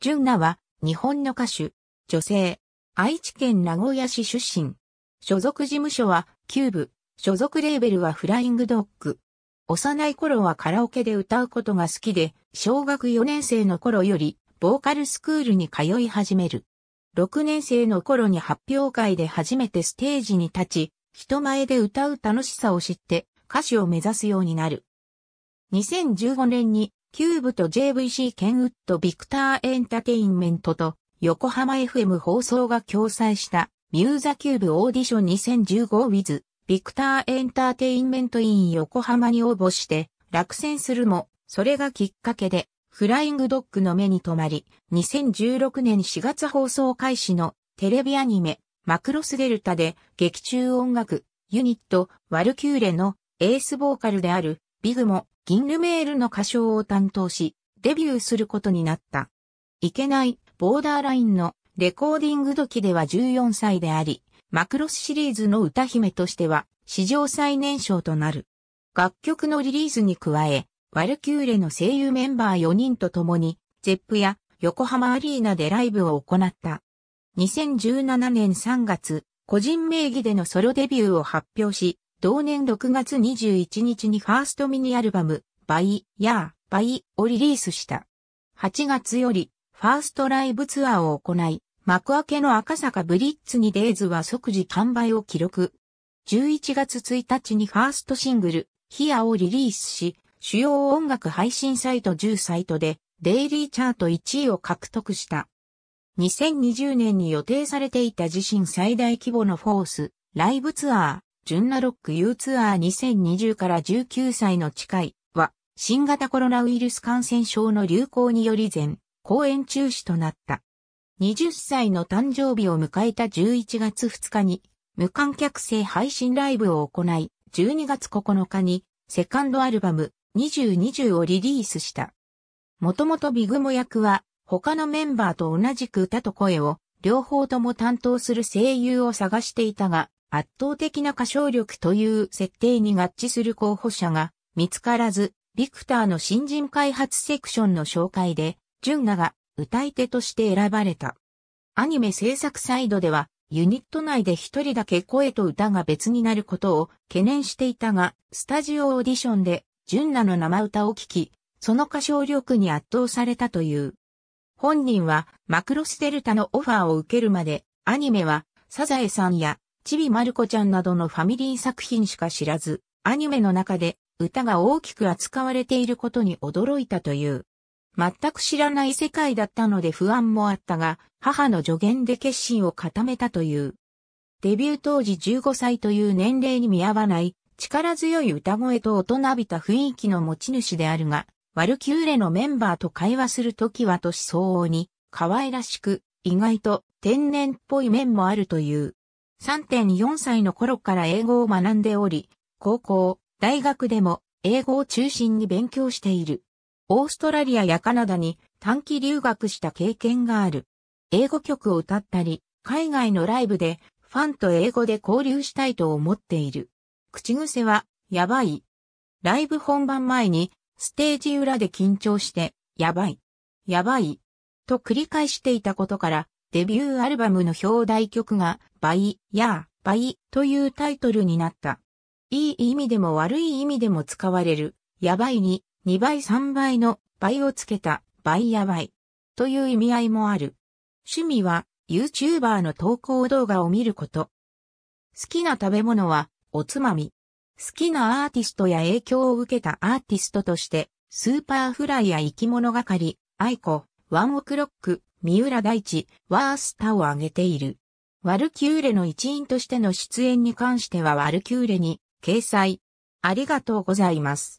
純奈は、日本の歌手、女性、愛知県名古屋市出身。所属事務所は、キューブ、所属レーベルはフライングドッグ。幼い頃はカラオケで歌うことが好きで、小学4年生の頃より、ボーカルスクールに通い始める。6年生の頃に発表会で初めてステージに立ち、人前で歌う楽しさを知って歌手を目指すようになる。2015年にキューブと JVC ケンウッドビクターエンタテインメントと横浜 FM 放送が共催したミューザキューブオーディション 2015with ビクターエンターテインメントイン横浜に応募して落選するも、それがきっかけでフライングドッグの目に留まり、2016年4月放送開始のテレビアニメマクロスデルタで劇中音楽ユニットワルキューレのエースボーカルであるビグもンルメールの歌唱を担当し、デビューすることになった。いけない、ボーダーラインのレコーディング時では14歳であり、マクロスシリーズの歌姫としては史上最年少となる。楽曲のリリースに加え、ワルキューレの声優メンバー4人と共に、ゼップや横浜アリーナでライブを行った。2017年3月、個人名義でのソロデビューを発表し、同年6月21日にファーストミニアルバム、バイ、ヤー、バイをリリースした。8月より、ファーストライブツアーを行い、幕開けの赤坂ブリッツにデイズは即時完売を記録。11月1日にファーストシングル、ヒアをリリースし、主要音楽配信サイト10サイトで、デイリーチャート1位を獲得した。2020年に予定されていた自身最大規模のフォース、ライブツアー、ジュンナロック U ツアー2020から19歳の誓いは、新型コロナウイルス感染症の流行により全、公演中止となった。20歳の誕生日を迎えた11月2日に、無観客制配信ライブを行い、12月9日に、セカンドアルバム、2020をリリースした。もともとビグモ役は、他のメンバーと同じく歌と声を、両方とも担当する声優を探していたが、圧倒的な歌唱力という設定に合致する候補者が見つからず、ビクターの新人開発セクションの紹介で、ジュンナが歌い手として選ばれた。アニメ制作サイドでは、ユニット内で一人だけ声と歌が別になることを懸念していたが、スタジオオーディションで、ジュンナの生歌を聴き、その歌唱力に圧倒されたという。本人は、マクロスデルタのオファーを受けるまで、アニメは、サザエさんやちびまる子ちゃんなどのファミリー作品しか知らず、アニメの中で歌が大きく扱われていることに驚いたという。全く知らない世界だったので不安もあったが、母の助言で決心を固めたという。デビュー当時15歳という年齢に見合わない力強い歌声と大人びた雰囲気の持ち主であるが、ワルキューレのメンバーと会話するときは年相応に、可愛らしく、意外と天然っぽい面もあるという。3.4歳の頃から英語を学んでおり、高校、大学でも英語を中心に勉強している。オーストラリアやカナダに短期留学した経験がある。英語曲を歌ったり、海外のライブでファンと英語で交流したいと思っている。口癖は、やばい。ライブ本番前に、ステージ裏で緊張して、やばい。やばい。と繰り返していたことから、デビューアルバムの表題曲が、バイ、ヤー、バイというタイトルになった。いい意味でも悪い意味でも使われる、やばいに、2倍3倍のバイをつけた、バイやばいという意味合いもある。趣味は、YouTuber の投稿動画を見ること。好きな食べ物は、おつまみ。好きなアーティストや影響を受けたアーティストとして、スーパーフライや生き物係、アイコ、ワンオクロック、三浦大地、ワースタを挙げている。ワルキューレの一員としての出演に関してはワルキューレに掲載。ありがとうございます。